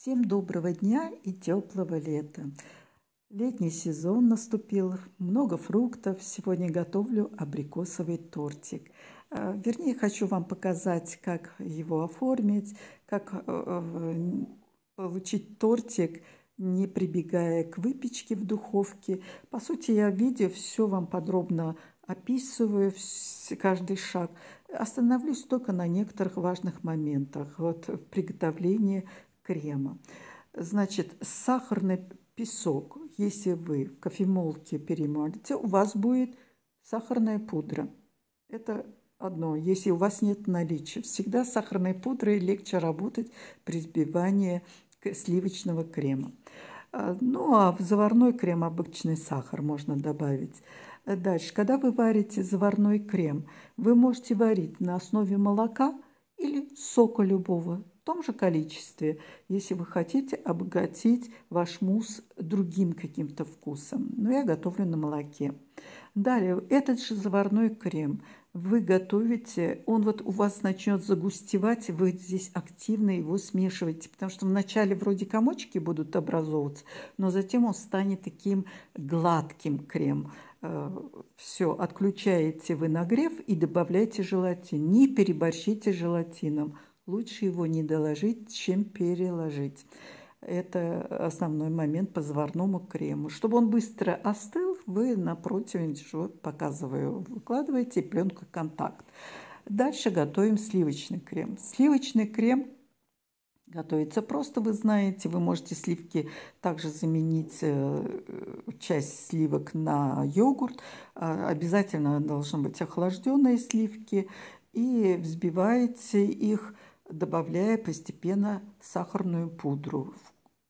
Всем доброго дня и теплого лета. Летний сезон наступил, много фруктов. Сегодня готовлю абрикосовый тортик. А, вернее, хочу вам показать, как его оформить, как э, э, получить тортик, не прибегая к выпечке в духовке. По сути, я в видео все вам подробно описываю каждый шаг. Остановлюсь только на некоторых важных моментах вот, в приготовлении крема. Значит, сахарный песок, если вы в кофемолке перемолите, у вас будет сахарная пудра. Это одно. Если у вас нет наличия, всегда с сахарной пудрой легче работать при сбивании сливочного крема. А, ну, а в заварной крем обычный сахар можно добавить. Дальше, когда вы варите заварной крем, вы можете варить на основе молока или сока любого том же количестве, если вы хотите обогатить ваш мусс другим каким-то вкусом. Но я готовлю на молоке. Далее, этот же заварной крем вы готовите, он вот у вас начнет загустевать, вы здесь активно его смешиваете, потому что вначале вроде комочки будут образовываться, но затем он станет таким гладким крем э, все, отключаете вы нагрев и добавляете желатин. Не переборщите желатином. Лучше его не доложить, чем переложить. Это основной момент по заварному крему. Чтобы он быстро остыл, вы на противень, показываю, выкладываете пленку контакт. Дальше готовим сливочный крем. Сливочный крем готовится просто, вы знаете. Вы можете сливки также заменить э, часть сливок на йогурт. А, обязательно должны быть охлажденные сливки. И взбиваете их добавляя постепенно сахарную пудру.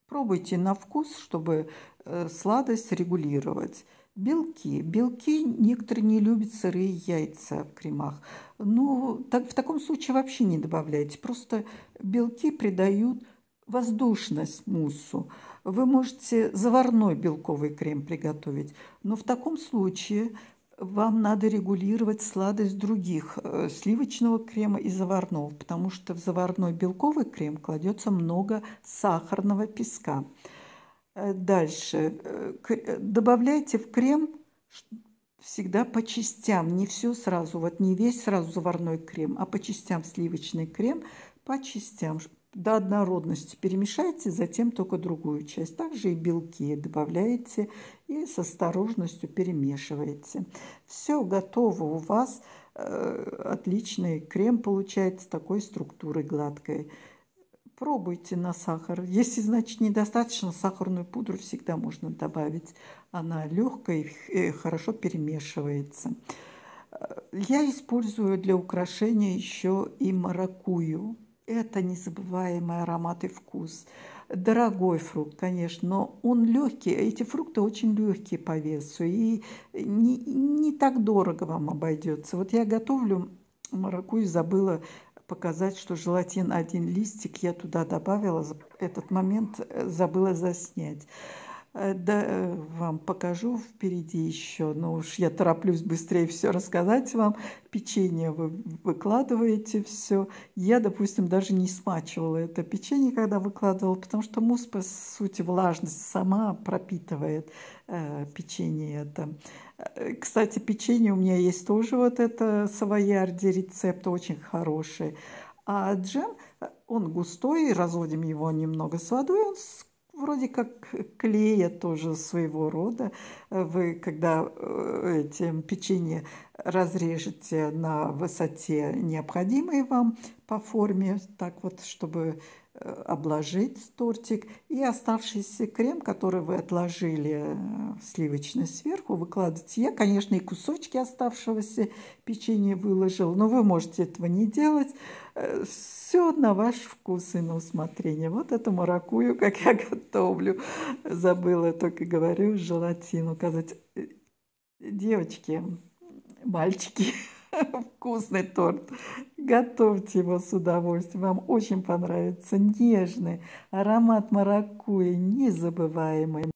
Пробуйте на вкус, чтобы э, сладость регулировать. Белки. Белки некоторые не любят сырые яйца в кремах. Ну, так, в таком случае вообще не добавляйте. Просто белки придают воздушность муссу. Вы можете заварной белковый крем приготовить, но в таком случае вам надо регулировать сладость других э, сливочного крема и заварного, потому что в заварной белковый крем кладется много сахарного песка. Э, дальше э, добавляйте в крем всегда по частям, не все сразу, вот не весь сразу заварной крем, а по частям сливочный крем, по частям, до однородности перемешайте, затем только другую часть. Также и белки добавляете и с осторожностью перемешиваете. Все готово у вас. Э, отличный крем получается такой структурой гладкой. Пробуйте на сахар. Если, значит, недостаточно, сахарную пудру всегда можно добавить. Она легкая и э, хорошо перемешивается. Э, я использую для украшения еще и маракую это незабываемый аромат и вкус. Дорогой фрукт, конечно, но он легкий. Эти фрукты очень легкие по весу и не, не так дорого вам обойдется. Вот я готовлю маракуйю, забыла показать, что желатин один листик я туда добавила. Этот момент э, забыла заснять. Э, да, э, вам покажу впереди еще, но уж я тороплюсь быстрее все рассказать вам. Печенье вы выкладываете все. Я, допустим, даже не смачивала это печенье, когда выкладывала, потому что мусс, по сути, влажность сама пропитывает э, печенье это. Э, кстати, печенье у меня есть тоже вот это савоярди рецепт, очень хороший. А джем, он густой, разводим его немного с водой, он вроде как клея тоже своего рода. Вы когда э, этим печенье разрежете на высоте необходимой вам по форме, так вот, чтобы э, обложить тортик. И оставшийся крем, который вы отложили э, сливочный сверху, выкладываете. Я, конечно, и кусочки оставшегося печенья выложил. но вы можете этого не делать. Э, Все на ваш вкус и на усмотрение. Вот это маракую, как я готовлю. Забыла, только говорю, желатин указать. Девочки, Мальчики, вкусный торт. Готовьте его с удовольствием. Вам очень понравится. Нежный аромат маракуйи, незабываемый.